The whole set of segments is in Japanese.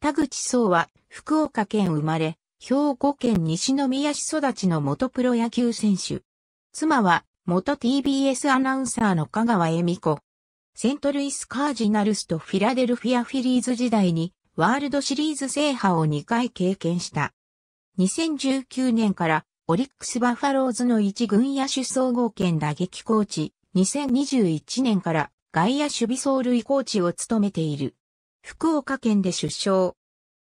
田口総は福岡県生まれ、兵庫県西宮市育ちの元プロ野球選手。妻は元 TBS アナウンサーの香川恵美子。セントルイスカージナルスとフィラデルフィアフィリーズ時代にワールドシリーズ制覇を2回経験した。2019年からオリックスバファローズの一軍野手総合兼打撃コーチ、2021年から外野守備走塁コーチを務めている。福岡県で出生。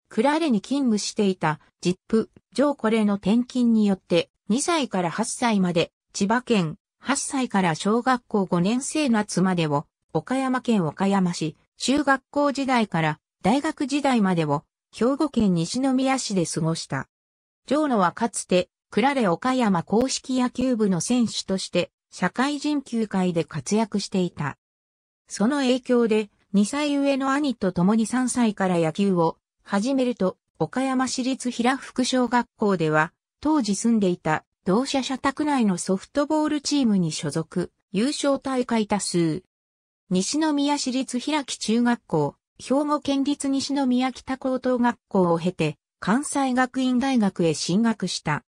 クラレに勤務していた、ジップ、ジョーコレの転勤によって、2歳から8歳まで、千葉県、8歳から小学校5年生夏までを、岡山県岡山市、中学校時代から大学時代までを、兵庫県西宮市で過ごした。ジョーノはかつて、クラレ岡山公式野球部の選手として、社会人球界で活躍していた。その影響で、2歳上の兄と共に3歳から野球を始めると、岡山市立平福小学校では、当時住んでいた同社社宅内のソフトボールチームに所属、優勝大会多数。西宮市立平木中学校、兵庫県立西宮北高等学校を経て、関西学院大学へ進学した。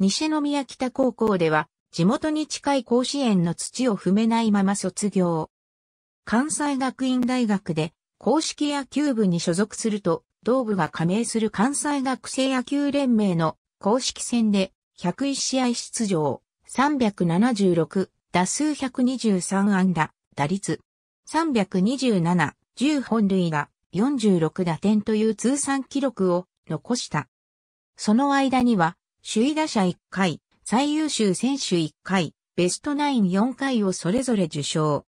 西宮北高校では、地元に近い甲子園の土を踏めないまま卒業。関西学院大学で公式野球部に所属すると、同部が加盟する関西学生野球連盟の公式戦で101試合出場、376、打数123安打、打率327、10本塁が46打点という通算記録を残した。その間には、首位打者1回、最優秀選手1回、ベストナイン4回をそれぞれ受賞。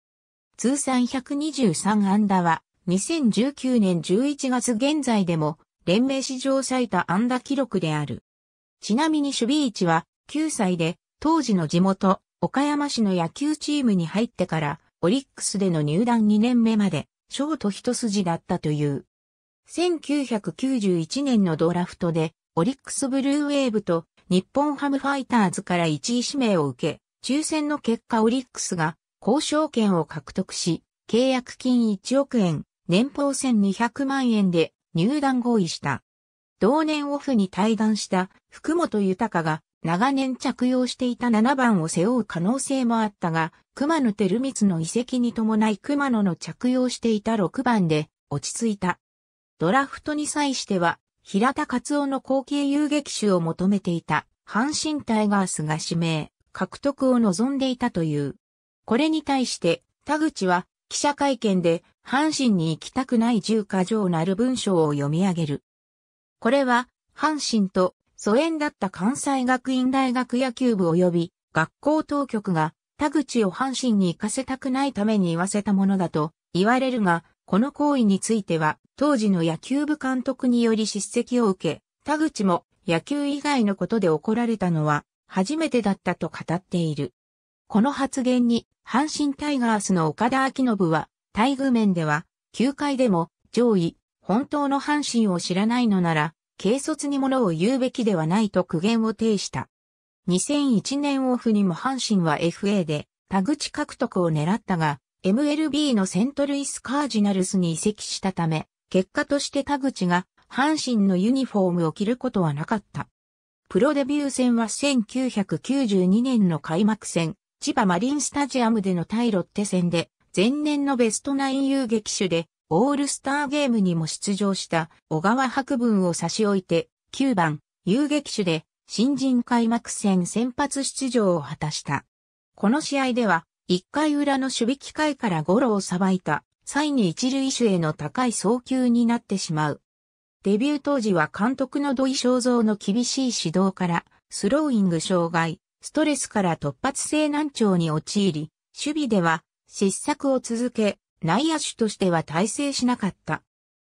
通算123安打は、2019年11月現在でも、連盟史上最多安打記録である。ちなみに守備位置は、9歳で、当時の地元、岡山市の野球チームに入ってから、オリックスでの入団2年目まで、ショート一筋だったという。1991年のドラフトで、オリックスブルーウェーブと日本ハムファイターズから1位指名を受け、抽選の結果オリックスが交渉権を獲得し、契約金1億円、年俸1200万円で入団合意した。同年オフに退団した福本豊が長年着用していた7番を背負う可能性もあったが、熊野照光の遺跡に伴い熊野の着用していた6番で落ち着いた。ドラフトに際しては、平田勝夫の後継遊撃手を求めていた阪神タイガースが指名、獲得を望んでいたという。これに対して、田口は、記者会見で、阪神に行きたくない10箇条なる文章を読み上げる。これは、阪神と疎遠だった関西学院大学野球部及び学校当局が田口を阪神に行かせたくないために言わせたものだと言われるが、この行為については当時の野球部監督により叱責を受け、田口も野球以外のことで怒られたのは初めてだったと語っている。この発言に阪神タイガースの岡田明信は、待遇面では、球界でも、上位、本当の阪神を知らないのなら、軽率に物を言うべきではないと苦言を呈した。2001年オフにも阪神は FA で、田口獲得を狙ったが、MLB のセントルイスカージナルスに移籍したため、結果として田口が阪神のユニフォームを着ることはなかった。プロデビュー戦は1992年の開幕戦、千葉マリンスタジアムでの対ロッテ戦で、前年のベストナイン遊撃手で、オールスターゲームにも出場した小川博文を差し置いて、9番、遊撃手で、新人開幕戦先発出場を果たした。この試合では、1回裏の守備機会からゴロをさばいた、際に一塁手への高い送球になってしまう。デビュー当時は監督の土井正造の厳しい指導から、スローイング障害、ストレスから突発性難聴に陥り、守備では失策を続け、内野手としては大成しなかった。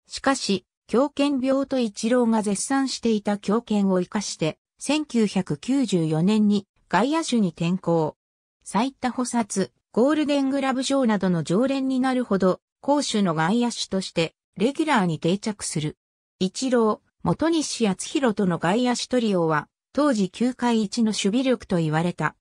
しかし、狂犬病と一郎が絶賛していた狂犬を活かして、1994年に外野手に転向。最多補殺、ゴールデングラブ賞などの常連になるほど、攻守の外野手として、レギュラーに定着する。一郎、元西厚弘との外野手トリオは、当時球界一の守備力と言われた。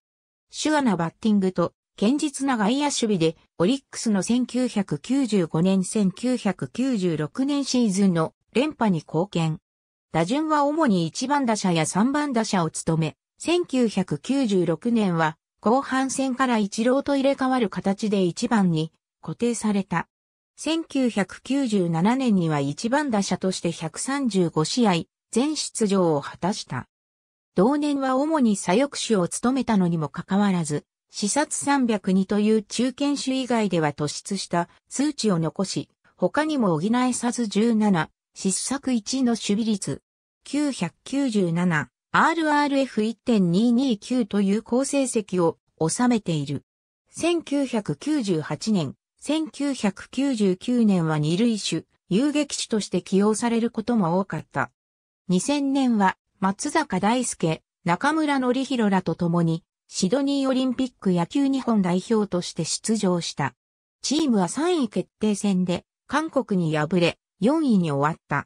手話なバッティングと、堅実な外野守備で、オリックスの1995年1996年シーズンの連覇に貢献。打順は主に1番打者や3番打者を務め、1996年は後半戦から一郎と入れ替わる形で1番に固定された。1997年には1番打者として135試合、全出場を果たした。同年は主に左翼手を務めたのにもかかわらず、視察302という中堅手以外では突出した数値を残し、他にも補えさず17、失策1の守備率、997、RRF1.229 という好成績を収めている。1998年、1999年は二類手、遊撃手として起用されることも多かった。2000年は松坂大輔、中村則弘らと共に、シドニーオリンピック野球日本代表として出場した。チームは3位決定戦で、韓国に敗れ、4位に終わった。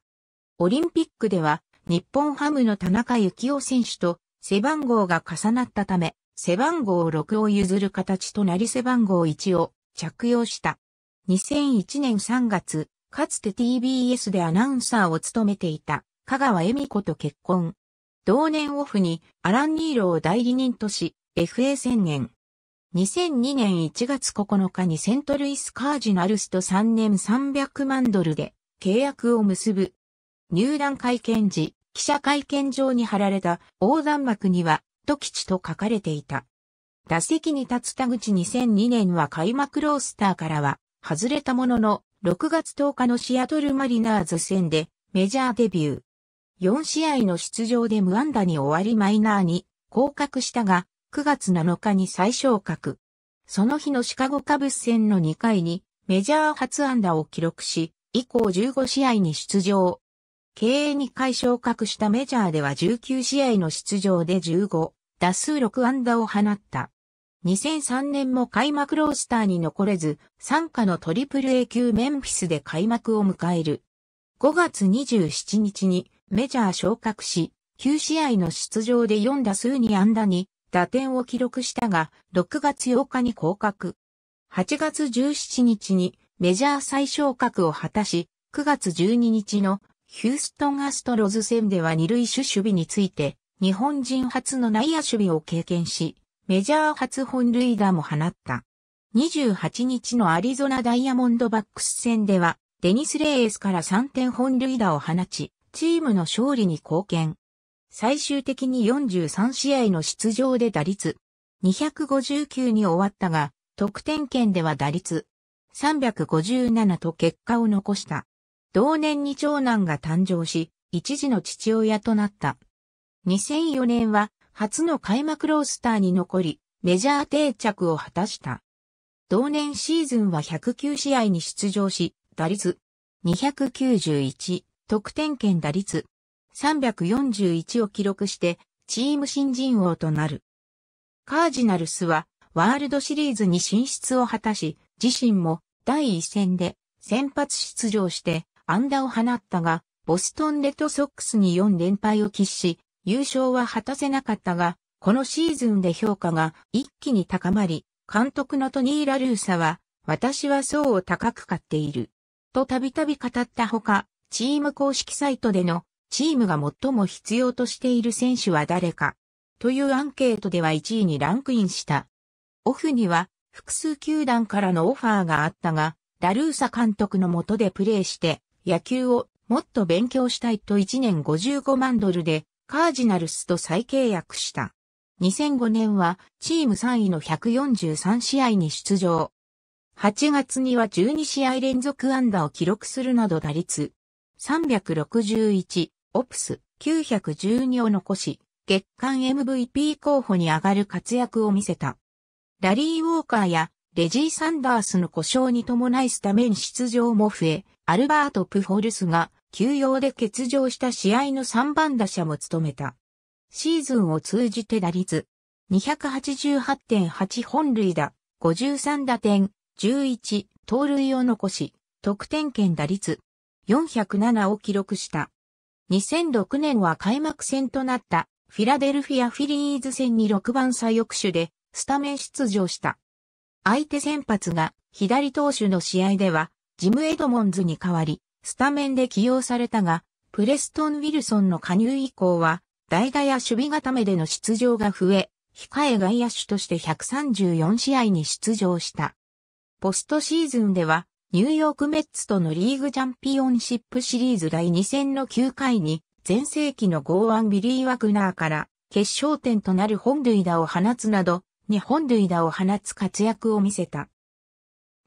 オリンピックでは、日本ハムの田中幸雄選手と背番号が重なったため、背番号6を譲る形となり背番号1を着用した。2001年3月、かつて TBS でアナウンサーを務めていた香川恵美子と結婚。同年オフにアラン・ニーロを代理人とし、FA 宣言。2002年1月9日にセントルイス・カージナルスと3年300万ドルで契約を結ぶ。入団会見時、記者会見場に貼られた横断幕には、ト吉と書かれていた。打席に立つ田口2002年は開幕ロースターからは外れたものの、6月10日のシアトルマリナーズ戦でメジャーデビュー。4試合の出場で無安打に終わりマイナーに降格したが、9月7日に再昇格。その日のシカゴカブス戦の2回にメジャー初安打を記録し、以降15試合に出場。経営に回昇格したメジャーでは19試合の出場で15、打数6安打を放った。2003年も開幕ロースターに残れず、参加のトリプル A 級メンフィスで開幕を迎える。5月27日にメジャー昇格し、9試合の出場で4打数2安打に打点を記録したが、6月8日に降格。8月17日にメジャー再昇格を果たし、9月12日のヒューストンアストロズ戦では二塁手守備について、日本人初の内野守備を経験し、メジャー初本塁打も放った。28日のアリゾナダイヤモンドバックス戦では、デニス・レイエスから3点本塁打を放ち、チームの勝利に貢献。最終的に43試合の出場で打率259に終わったが、得点圏では打率357と結果を残した。同年に長男が誕生し、一時の父親となった。2004年は初の開幕ロースターに残り、メジャー定着を果たした。同年シーズンは109試合に出場し、打率291、得点圏打率341を記録してチーム新人王となる。カージナルスはワールドシリーズに進出を果たし、自身も第一戦で先発出場して安打を放ったが、ボストンレッドソックスに4連敗を喫し、優勝は果たせなかったが、このシーズンで評価が一気に高まり、監督のトニー・ラルーサは、私は層を高く買っている。とたびたび語ったほか、チーム公式サイトでのチームが最も必要としている選手は誰かというアンケートでは1位にランクインした。オフには複数球団からのオファーがあったが、ラルーサ監督の下でプレーして野球をもっと勉強したいと1年55万ドルでカージナルスと再契約した。2005年はチーム3位の143試合に出場。8月には12試合連続安打を記録するなど打率361、オプス912を残し、月間 MVP 候補に上がる活躍を見せた。ラリー・ウォーカーやレジー・サンダースの故障に伴いスタメン出場も増え、アルバート・プホルスが休養で欠場した試合の3番打者も務めた。シーズンを通じて打率288.8本塁打、53打点、11盗塁を残し、得点圏打率407を記録した。2006年は開幕戦となったフィラデルフィアフィリーズ戦に6番左翼手でスタメン出場した。相手先発が左投手の試合ではジム・エドモンズに代わりスタメンで起用されたが、プレストン・ウィルソンの加入以降は代打や守備固めでの出場が増え、控え外野手として134試合に出場した。ポストシーズンではニューヨークメッツとのリーグチャンピオンシップシリーズ第2戦の9回に、前世紀の剛腕ビリー・ワグナーから決勝点となる本塁打を放つなど、日本塁打を放つ活躍を見せた。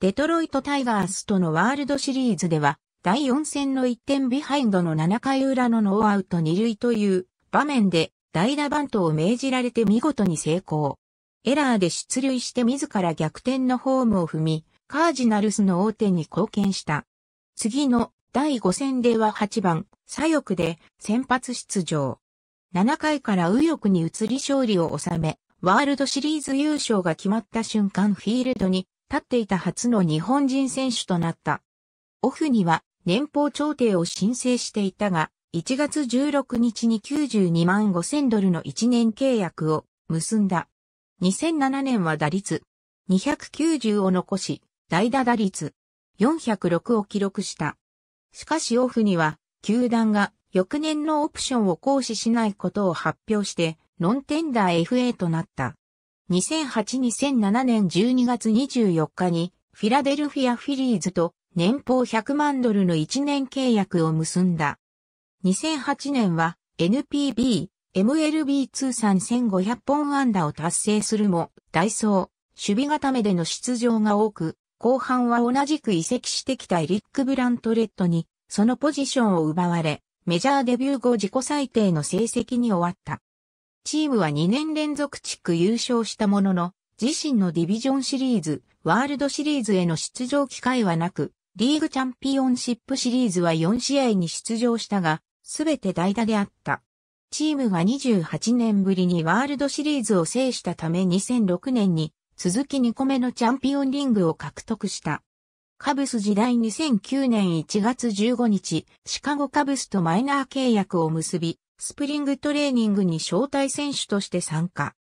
デトロイト・タイガースとのワールドシリーズでは、第4戦の1点ビハインドの7回裏のノーアウト2塁という場面で代打バントを命じられて見事に成功。エラーで出塁して自ら逆転のホームを踏み、カージナルスの大手に貢献した。次の第5戦では8番、左翼で先発出場。7回から右翼に移り勝利を収め、ワールドシリーズ優勝が決まった瞬間フィールドに立っていた初の日本人選手となった。オフには年俸調停を申請していたが、1月16日に92万5千ドルの1年契約を結んだ。2007年は打率290を残し、代打打率406を記録した。しかしオフには、球団が翌年のオプションを行使しないことを発表して、ノンテンダー FA となった。2008-2007年12月24日に、フィラデルフィア・フィリーズと年俸100万ドルの1年契約を結んだ。2008年は NPB、MLB 通算1500本安打を達成するも、ダイソー、守備固めでの出場が多く、後半は同じく移籍してきたエリック・ブラントレッドに、そのポジションを奪われ、メジャーデビュー後自己最低の成績に終わった。チームは2年連続地区優勝したものの、自身のディビジョンシリーズ、ワールドシリーズへの出場機会はなく、リーグチャンピオンシップシリーズは4試合に出場したが、すべて代打であった。チームが28年ぶりにワールドシリーズを制したため2006年に続き2個目のチャンピオンリングを獲得した。カブス時代2009年1月15日、シカゴカブスとマイナー契約を結び、スプリングトレーニングに招待選手として参加。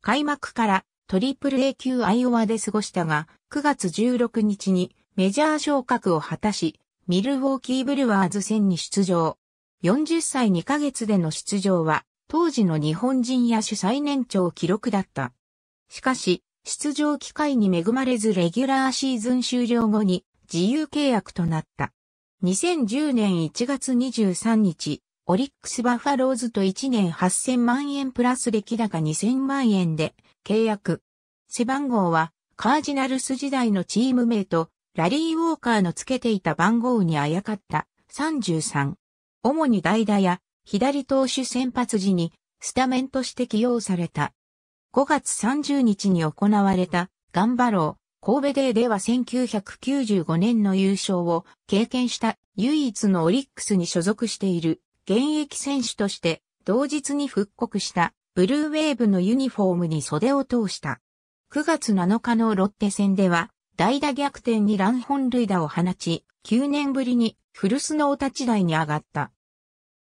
開幕からトリプル A 級アイオワで過ごしたが、9月16日にメジャー昇格を果たし、ミルウォーキーブルワーズ戦に出場。40歳2ヶ月での出場は、当時の日本人野手最年長記録だった。しかし、出場機会に恵まれずレギュラーシーズン終了後に自由契約となった。2010年1月23日、オリックスバファローズと1年8000万円プラス歴高2000万円で契約。背番号はカージナルス時代のチーム名とラリー・ウォーカーのつけていた番号にあやかった33。主に代打や左投手先発時にスタメンとして起用された。5月30日に行われた頑張ろう、神戸デーでは1995年の優勝を経験した唯一のオリックスに所属している現役選手として同日に復刻したブルーウェーブのユニフォームに袖を通した。9月7日のロッテ戦では代打逆転に乱本塁打を放ち9年ぶりに古巣のお立ち台に上がった。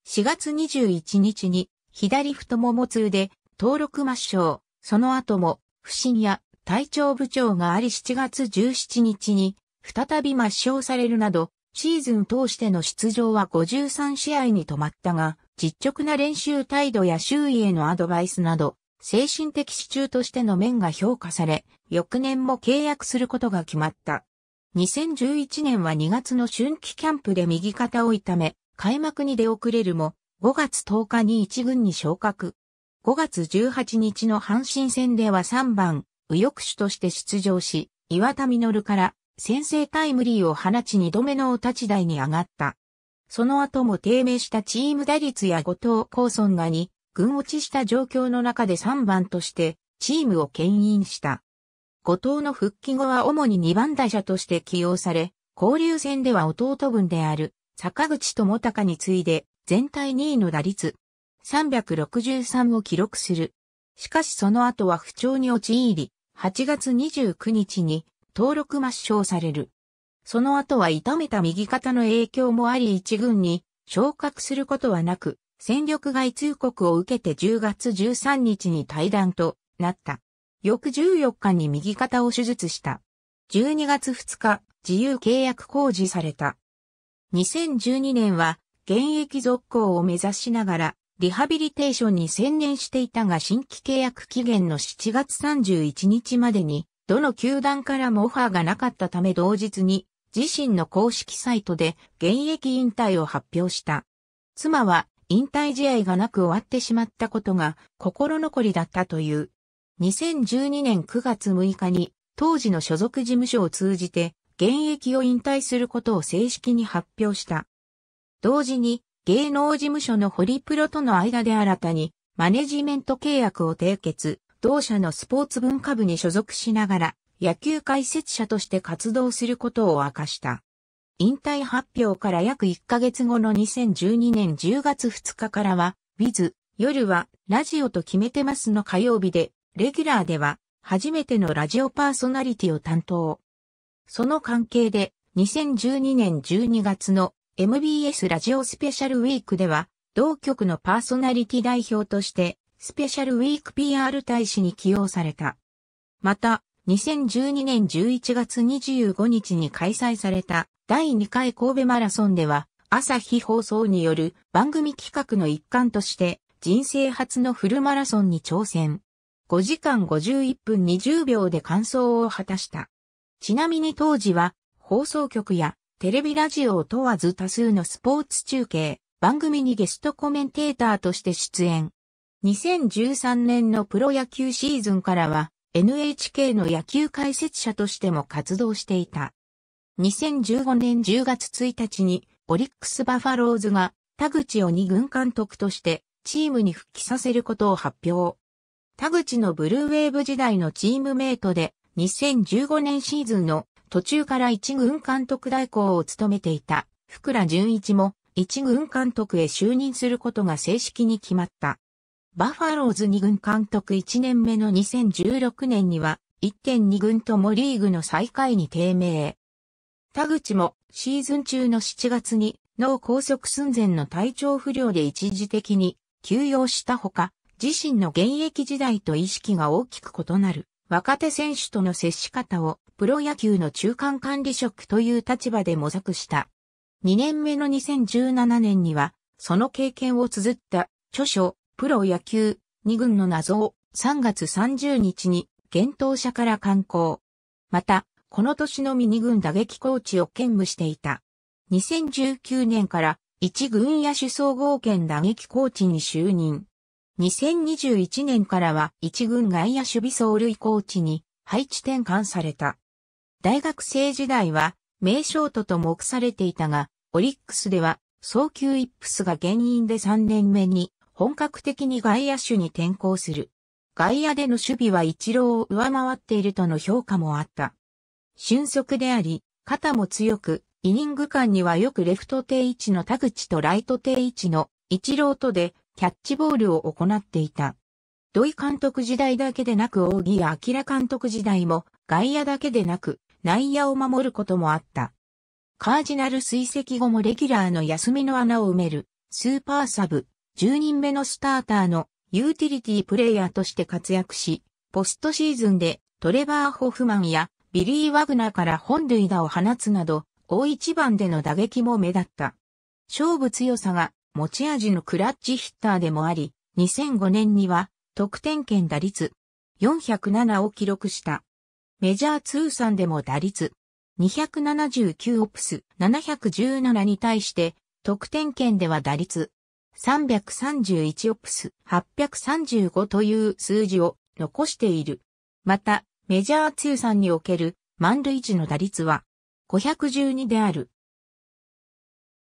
4月21日に左太もも痛で登録抹消、その後も、不審や隊長部長があり7月17日に、再び抹消されるなど、シーズン通しての出場は53試合に止まったが、実直な練習態度や周囲へのアドバイスなど、精神的支柱としての面が評価され、翌年も契約することが決まった。2011年は2月の春季キャンプで右肩を痛め、開幕に出遅れるも、5月10日に一軍に昇格。5月18日の阪神戦では3番、右翼手として出場し、岩田実から先制タイムリーを放ち2度目のお立ち台に上がった。その後も低迷したチーム打率や後藤高村がに、軍落ちした状況の中で3番としてチームを牽引した。後藤の復帰後は主に2番打者として起用され、交流戦では弟分である坂口智隆に次いで全体2位の打率、363を記録する。しかしその後は不調に陥り、8月29日に登録抹消される。その後は痛めた右肩の影響もあり一軍に昇格することはなく、戦力外通告を受けて10月13日に退団となった。翌14日に右肩を手術した。12月2日、自由契約公示された。2012年は現役続行を目指しながらリハビリテーションに専念していたが新規契約期限の7月31日までに、どの球団からもオファーがなかったため同日に、自身の公式サイトで現役引退を発表した。妻は引退試合がなく終わってしまったことが心残りだったという。2012年9月6日に当時の所属事務所を通じて現役を引退することを正式に発表した。同時に芸能事務所のホリプロとの間で新たにマネジメント契約を締結、同社のスポーツ文化部に所属しながら野球解説者として活動することを明かした。引退発表から約1ヶ月後の2012年10月2日からは、ウィズ、夜はラジオと決めてますの火曜日で、レギュラーでは初めてのラジオパーソナリティを担当。その関係で2012年12月の MBS ラジオスペシャルウィークでは、同局のパーソナリティ代表として、スペシャルウィーク PR 大使に起用された。また、2012年11月25日に開催された第2回神戸マラソンでは、朝日放送による番組企画の一環として、人生初のフルマラソンに挑戦。5時間51分20秒で完走を果たした。ちなみに当時は、放送局やテレビラジオを問わず多数のスポーツ中継、番組にゲストコメンテーターとして出演。2013年のプロ野球シーズンからは NHK の野球解説者としても活動していた。2015年10月1日にオリックスバファローズが田口を2軍監督としてチームに復帰させることを発表。田口のブルーウェーブ時代のチームメイトで2015年シーズンの途中から一軍監督代行を務めていた福良純一も一軍監督へ就任することが正式に決まった。バファローズ二軍監督1年目の2016年には1.2軍ともリーグの最下位に低迷。田口もシーズン中の7月に脳拘束寸前の体調不良で一時的に休養したほか、自身の現役時代と意識が大きく異なる若手選手との接し方をプロ野球の中間管理職という立場で模索した。2年目の2017年には、その経験を綴った著書、プロ野球、2軍の謎を3月30日に、現当社から刊行。また、この年のみ2軍打撃コーチを兼務していた。2019年から1軍野手総合兼打撃コーチに就任。2021年からは一軍外野守備走塁コーチに配置転換された。大学生時代は名称とと目されていたが、オリックスでは早急イップスが原因で3年目に本格的に外野手に転向する。外野での守備は一郎を上回っているとの評価もあった。俊足であり、肩も強く、イニング間にはよくレフト定位置の田口とライト定位置の一郎とでキャッチボールを行っていた。土井監督時代だけでなく大木明監督時代も外野だけでなく内野を守ることもあった。カージナル追跡後もレギュラーの休みの穴を埋めるスーパーサブ10人目のスターターのユーティリティプレイヤーとして活躍し、ポストシーズンでトレバー・ホフマンやビリー・ワグナーから本塁打を放つなど、大一番での打撃も目立った。勝負強さが持ち味のクラッチヒッターでもあり、2005年には得点圏打率407を記録した。メジャー通算でも打率279オプス717に対して得点圏では打率331オプス835という数字を残している。また、メジャー通算における満塁時の打率は512である。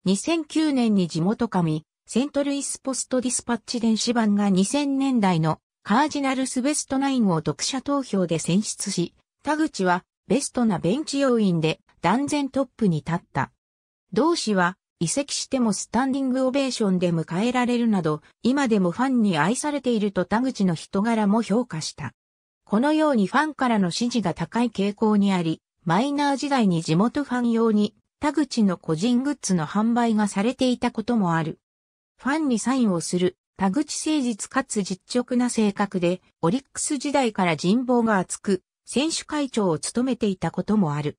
2009年に地元紙、セントルイスポストディスパッチ電子版が2000年代のカージナルスベストナインを読者投票で選出し、田口はベストなベンチ要員で断然トップに立った。同氏は移籍してもスタンディングオベーションで迎えられるなど、今でもファンに愛されていると田口の人柄も評価した。このようにファンからの支持が高い傾向にあり、マイナー時代に地元ファン用に田口の個人グッズの販売がされていたこともある。ファンにサインをする田口誠実かつ実直な性格で、オリックス時代から人望が厚く、選手会長を務めていたこともある。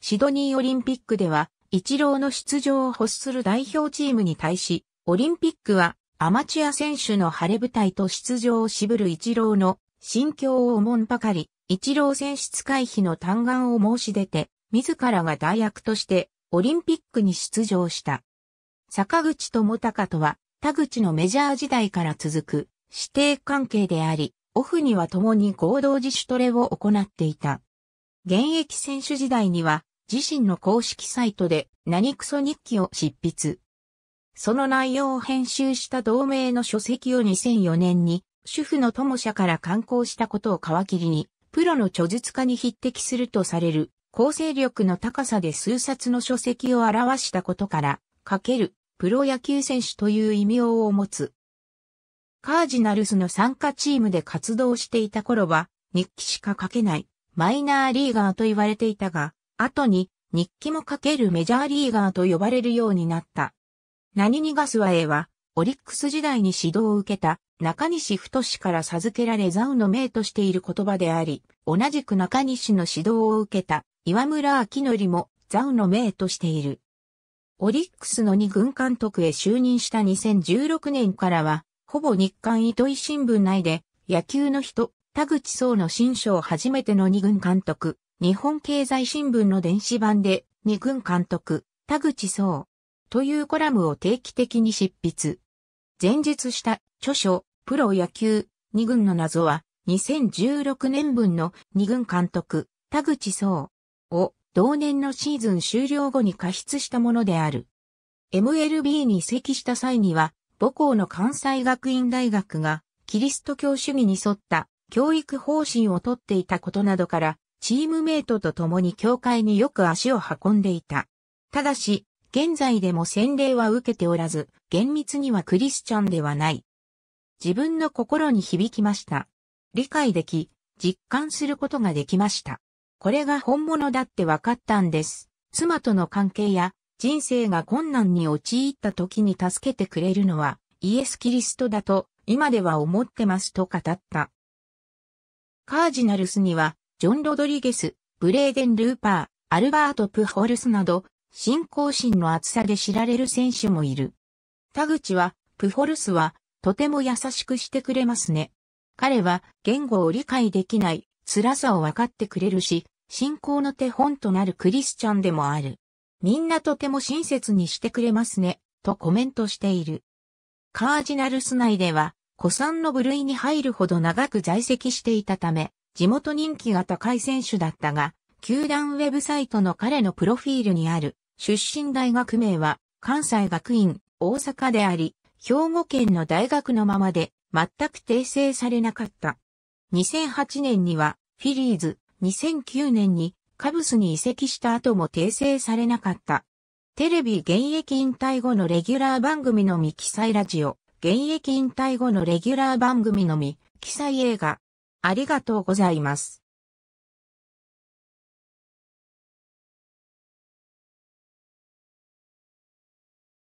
シドニーオリンピックでは、一郎の出場を欲する代表チームに対し、オリンピックはアマチュア選手の晴れ舞台と出場を渋る一郎の心境をおもんばかり、一郎選出回避の嘆願を申し出て、自らが代役としてオリンピックに出場した。坂口智隆とは、田口のメジャー時代から続く指定関係であり、オフには共に合同自主トレを行っていた。現役選手時代には、自身の公式サイトで何クソ日記を執筆。その内容を編集した同盟の書籍を2004年に、主婦の友社から刊行したことを皮切りに、プロの著述家に匹敵するとされる構成力の高さで数冊の書籍を表したことから、かける、プロ野球選手という異名を持つ。カージナルスの参加チームで活動していた頃は、日記しか書けない、マイナーリーガーと言われていたが、後に日記も書けるメジャーリーガーと呼ばれるようになった。何にガスワエは、オリックス時代に指導を受けた中西太氏から授けられザウの名としている言葉であり、同じく中西の指導を受けた岩村明則もザウの名としている。オリックスの2軍監督へ就任した2016年からは、ほぼ日刊糸井新聞内で、野球の人、田口聡の新章初めての2軍監督、日本経済新聞の電子版で、2軍監督、田口聡というコラムを定期的に執筆。前述した著書、プロ野球、2軍の謎は、2016年分の2軍監督、田口聡。を同年のシーズン終了後に加筆したものである。MLB に移籍した際には、母校の関西学院大学が、キリスト教主義に沿った教育方針をとっていたことなどから、チームメイトと共に教会によく足を運んでいた。ただし、現在でも洗礼は受けておらず、厳密にはクリスチャンではない。自分の心に響きました。理解でき、実感することができました。これが本物だって分かったんです。妻との関係や人生が困難に陥った時に助けてくれるのはイエス・キリストだと今では思ってますと語った。カージナルスにはジョン・ロドリゲス、ブレーデン・ルーパー、アルバート・プホルスなど信仰心の厚さで知られる選手もいる。田口はプホルスはとても優しくしてくれますね。彼は言語を理解できない辛さを分かってくれるし、信仰の手本となるクリスチャンでもある。みんなとても親切にしてくれますね、とコメントしている。カージナルス内では、古参の部類に入るほど長く在籍していたため、地元人気が高い選手だったが、球団ウェブサイトの彼のプロフィールにある出身大学名は関西学院大阪であり、兵庫県の大学のままで全く訂正されなかった。2008年にはフィリーズ、2009年にカブスに移籍した後も訂正されなかった。テレビ現役引退後のレギュラー番組のみ記載ラジオ、現役引退後のレギュラー番組のみ記載映画。ありがとうございます。